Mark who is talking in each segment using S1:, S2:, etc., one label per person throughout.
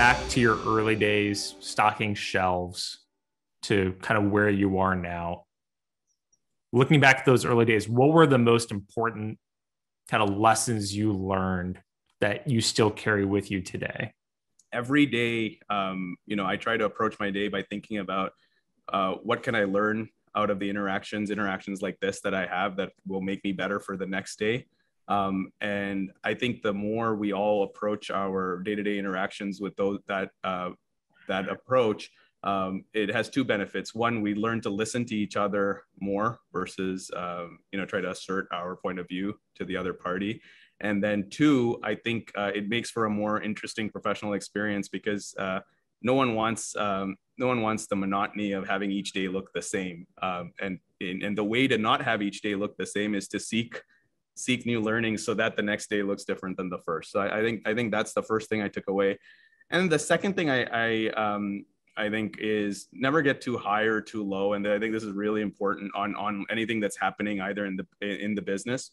S1: back to your early days stocking shelves to kind of where you are now, looking back at those early days, what were the most important kind of lessons you learned that you still carry with you today?
S2: Every day, um, you know, I try to approach my day by thinking about uh, what can I learn out of the interactions, interactions like this that I have that will make me better for the next day. Um, and I think the more we all approach our day-to-day interactions with those that uh, that approach, um, it has two benefits. One, we learn to listen to each other more versus um, you know try to assert our point of view to the other party. And then two, I think uh, it makes for a more interesting professional experience because uh, no one wants um, no one wants the monotony of having each day look the same. Um, and and the way to not have each day look the same is to seek seek new learning so that the next day looks different than the first. So I, I think I think that's the first thing I took away. And the second thing I, I um, I think is never get too high or too low. And I think this is really important on on anything that's happening either in the in the business.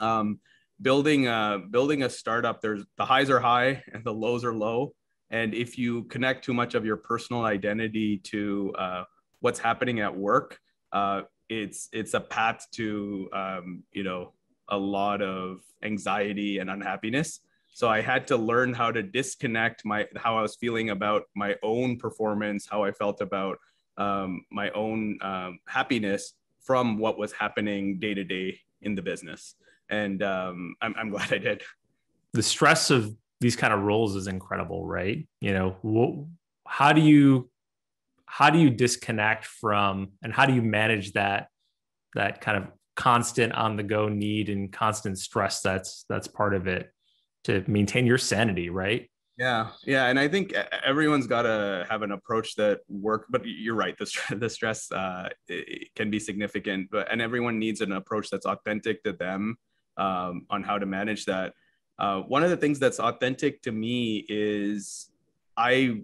S2: Um, building a, building a startup, there's the highs are high and the lows are low. And if you connect too much of your personal identity to uh, what's happening at work, uh, it's it's a path to um, you know a lot of anxiety and unhappiness. So I had to learn how to disconnect my how I was feeling about my own performance, how I felt about um, my own um, happiness from what was happening day to day in the business. And um, I'm, I'm glad I did.
S1: The stress of these kind of roles is incredible, right? You know, what, how do you how do you disconnect from and how do you manage that that kind of constant on the go need and constant stress that's that's part of it to maintain your sanity right
S2: yeah yeah and i think everyone's got to have an approach that work but you're right the, st- the stress uh, can be significant but and everyone needs an approach that's authentic to them um, on how to manage that uh, one of the things that's authentic to me is i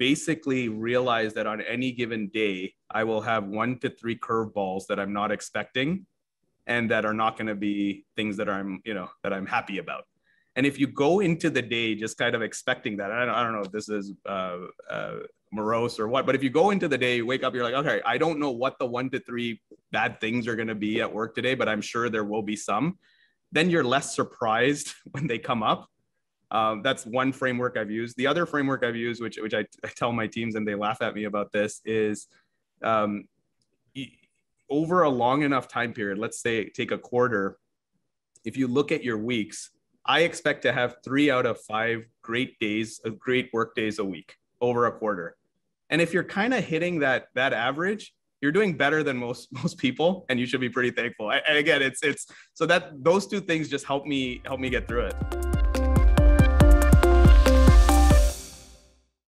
S2: basically realize that on any given day, I will have one to three curveballs that I'm not expecting and that are not going to be things that I'm, you know, that I'm happy about. And if you go into the day just kind of expecting that, I don't, I don't know if this is uh, uh, morose or what, but if you go into the day, you wake up, you're like, okay, I don't know what the one to three bad things are going to be at work today, but I'm sure there will be some. Then you're less surprised when they come up um, that's one framework I've used. The other framework I've used, which which I, tell my teams and they laugh at me about this, is um, over a long enough time period. Let's say take a quarter. If you look at your weeks, I expect to have three out of five great days, of uh, great work days a week over a quarter. And if you're kind of hitting that that average, you're doing better than most most people, and you should be pretty thankful. I, and again, it's it's so that those two things just help me help me get through it.